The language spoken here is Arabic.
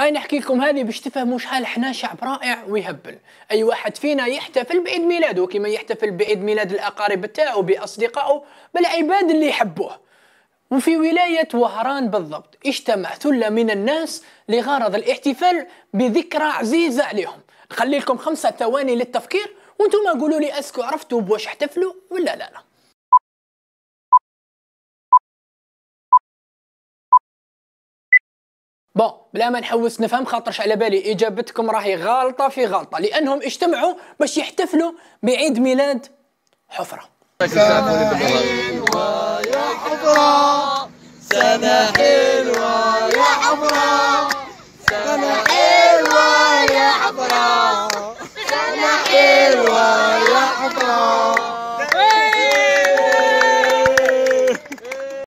اي نحكي لكم هذه باش تفهموا شحال حنا شعب رائع ويهبل اي واحد فينا يحتفل بعيد ميلاده كيما يحتفل بعيد ميلاد الاقارب تاعو باصدقائه بالعباد اللي يحبوه وفي ولاية وهران بالضبط اجتمع ثلة من الناس لغرض الاحتفال بذكرى عزيزة عليهم خلي لكم خمسة ثواني للتفكير وانتم قولوا لي اسكو عرفتوا بواش احتفلوا ولا لا, لا. بون بلا ما نحوس نفهم خاطرش على بالي اجابتكم راهي غلطه في غلطه لانهم اجتمعوا باش يحتفلوا بعيد ميلاد حفره سنة حلوة يا حفرة سنة حلوة يا حفرة